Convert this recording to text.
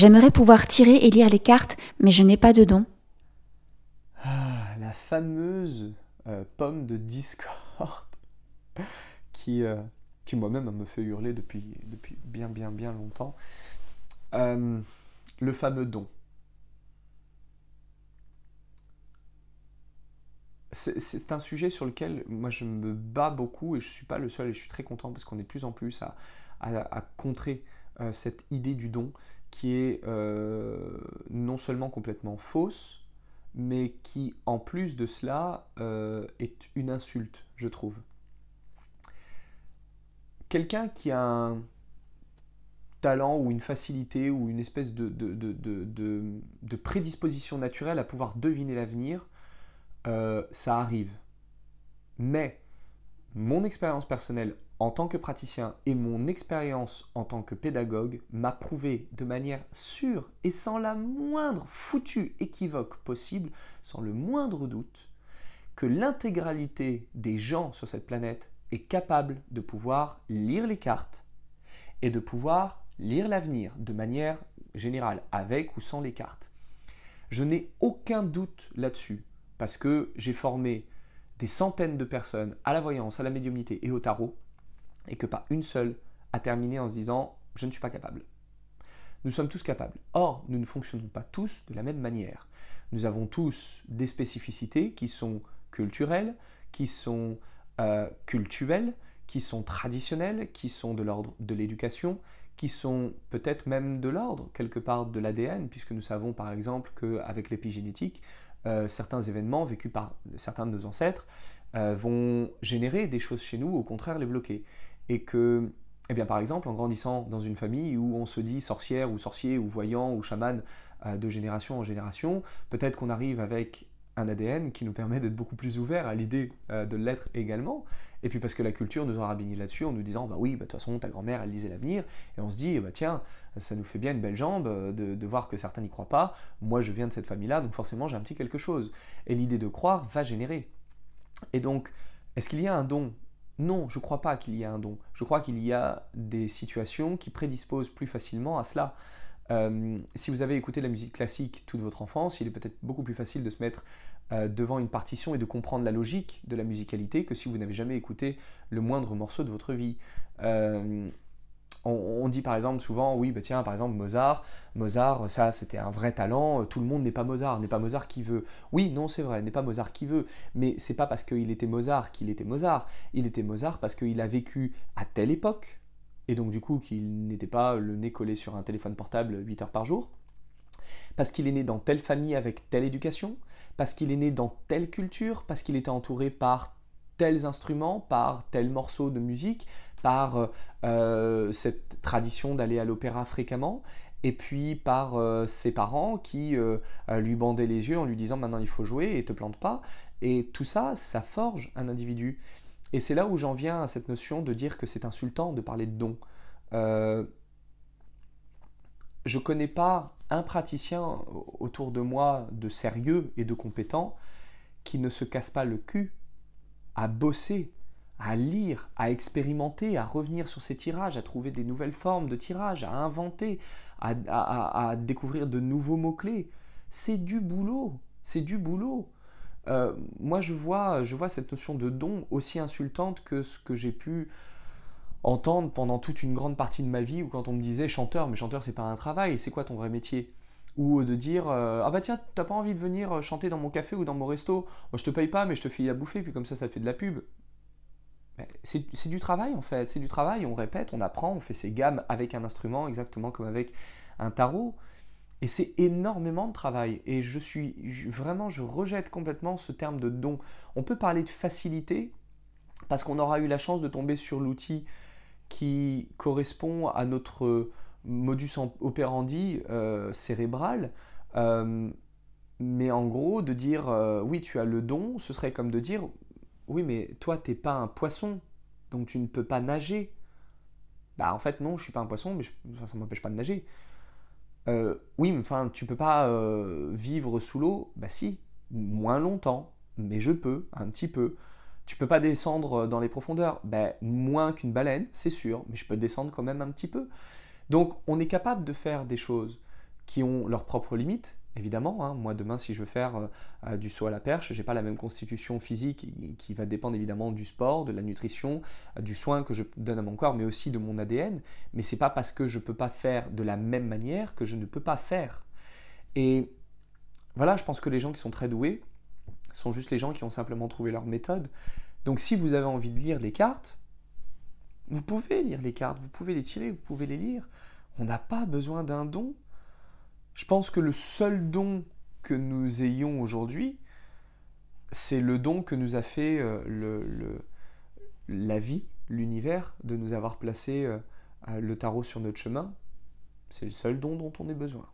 J'aimerais pouvoir tirer et lire les cartes, mais je n'ai pas de don. Ah, la fameuse euh, pomme de Discord euh, qui, moi-même me fait hurler depuis, bien bien bien longtemps. Euh, le fameux don. C'est un sujet sur lequel moi je me bats beaucoup et je ne suis pas le seul et je suis très content parce qu'on est de plus en plus à contrer cette idée du don qui est euh, non seulement complètement fausse, mais qui en plus de cela euh, est une insulte, je trouve. Quelqu'un qui a un talent ou une facilité ou une espèce de, de, prédisposition naturelle à pouvoir deviner l'avenir, euh, ça arrive. Mais mon expérience personnelle en tant que praticien et mon expérience en tant que pédagogue m'a prouvé de manière sûre et sans la moindre foutue équivoque possible, sans le moindre doute, que l'intégralité des gens sur cette planète est capable de pouvoir lire les cartes et de pouvoir lire l'avenir de manière générale, avec ou sans les cartes. Je n'ai aucun doute là-dessus, parce que j'ai formé des centaines de personnes à la voyance, à la médiumnité et au tarot, et que pas une seule a terminé en se disant je ne suis pas capable. Nous sommes tous capables. Or, nous ne fonctionnons pas tous de la même manière. Nous avons tous des spécificités qui sont culturelles, qui sont euh, cultuelles, qui sont traditionnelles, qui sont de l'ordre de l'éducation, qui sont peut-être même de l'ordre quelque part de l'ADN, puisque nous savons par exemple qu'avec l'épigénétique, euh, certains événements vécus par certains de nos ancêtres euh, vont générer des choses chez nous, au contraire les bloquer et que, eh bien, par exemple, en grandissant dans une famille où on se dit sorcière ou sorcier ou voyant ou chaman euh, de génération en génération, peut-être qu'on arrive avec un ADN qui nous permet d'être beaucoup plus ouverts à l'idée euh, de l'être également. Et puis parce que la culture nous aura baigné là-dessus en nous disant bah oui, bah, de toute façon ta grand-mère elle lisait l'avenir et on se dit bah tiens ça nous fait bien une belle jambe euh, de, de voir que certains n'y croient pas. Moi je viens de cette famille-là donc forcément j'ai un petit quelque chose. Et l'idée de croire va générer. Et donc est-ce qu'il y a un don non, je ne crois pas qu'il y ait un don. Je crois qu'il y a des situations qui prédisposent plus facilement à cela. Euh, si vous avez écouté la musique classique toute votre enfance, il est peut-être beaucoup plus facile de se mettre euh, devant une partition et de comprendre la logique de la musicalité que si vous n'avez jamais écouté le moindre morceau de votre vie. Euh, on, dit par exemple souvent, oui, bah tiens, par exemple Mozart, Mozart, ça c'était un vrai talent, euh, tout le monde n'est pas Mozart, n'est pas Mozart qui veut. Oui, non, c'est vrai, n'est pas Mozart qui veut, mais c'est pas parce qu'il était Mozart qu'il était Mozart, il était Mozart parce qu'il a vécu à telle époque, et donc du coup qu'il n'était pas le nez collé sur un téléphone portable 8 heures par jour, parce qu'il est né dans telle famille avec telle éducation, parce qu'il est né dans telle culture, parce qu'il était entouré par tels instruments, par tel morceau de musique, par euh, euh, cette tradition d'aller à l'opéra fréquemment, et puis par euh, ses parents qui lui bandaient les yeux en lui disant maintenant il faut jouer et te plante pas. Et tout ça, ça forge un individu. Et c'est là où j'en viens à cette notion de dire que c'est insultant de parler de don. Je je connais pas un praticien autour de moi de sérieux et de compétent qui ne se casse pas le cul à bosser, à lire, à expérimenter, à revenir sur ses tirages, à trouver des nouvelles formes de tirages, à inventer, à, découvrir de nouveaux mots-clés. C'est du boulot, c'est du boulot. Euh, moi, je vois, je vois cette notion de don aussi insultante que ce que j'ai pu entendre pendant toute une grande partie de ma vie, où quand on me disait chanteur, mais chanteur, c'est pas un travail, c'est quoi ton vrai métier ou euh, de dire euh, ah bah tiens t'as pas envie de venir euh, chanter dans mon café ou dans mon resto moi je te paye pas mais je te file à bouffer puis comme ça ça te fait de la pub c'est du travail en fait c'est du travail on répète on apprend on fait ses gammes avec un instrument exactement comme avec un tarot et c'est énormément de travail et je suis vraiment je rejette complètement ce terme de don on peut parler de facilité parce qu'on aura eu la chance de tomber sur l'outil qui correspond à notre modus operandi euh, cérébral. Euh, mais en gros, de dire euh, oui, tu as le don, ce serait comme de dire oui, mais toi, t'es pas un poisson, donc tu ne peux pas nager. Bah, en fait, non, je suis pas un poisson, mais ça ne m'empêche pas de nager. oui, mais enfin, tu peux pas vivre sous l'eau Bah, si, moins longtemps, mais je peux, un petit peu. Tu peux pas descendre dans les profondeurs Bah, moins qu'une baleine, c'est sûr, mais je peux descendre quand même un petit peu. Donc on est capable de faire des choses qui ont leurs propres limites, évidemment. Hein. Moi, demain, si je veux faire euh, du saut à la perche, j'ai pas la même constitution physique qui va dépendre évidemment du sport, de la nutrition, euh, du soin que je donne à mon corps, mais aussi de mon ADN. Mais c'est pas parce que je ne peux pas faire de la même manière que je ne peux pas faire. Et voilà, je pense que les gens qui sont très doués sont juste les gens qui ont simplement trouvé leur méthode. Donc, si vous avez envie de lire les cartes, vous pouvez lire les cartes, vous pouvez les tirer, vous pouvez les lire. On n'a pas besoin d'un don. Je pense que le seul don que nous ayons aujourd'hui, c'est le don que nous a fait euh, le, la vie, l'univers, de nous avoir placé euh, le tarot sur notre chemin. C'est le seul don dont on ait besoin.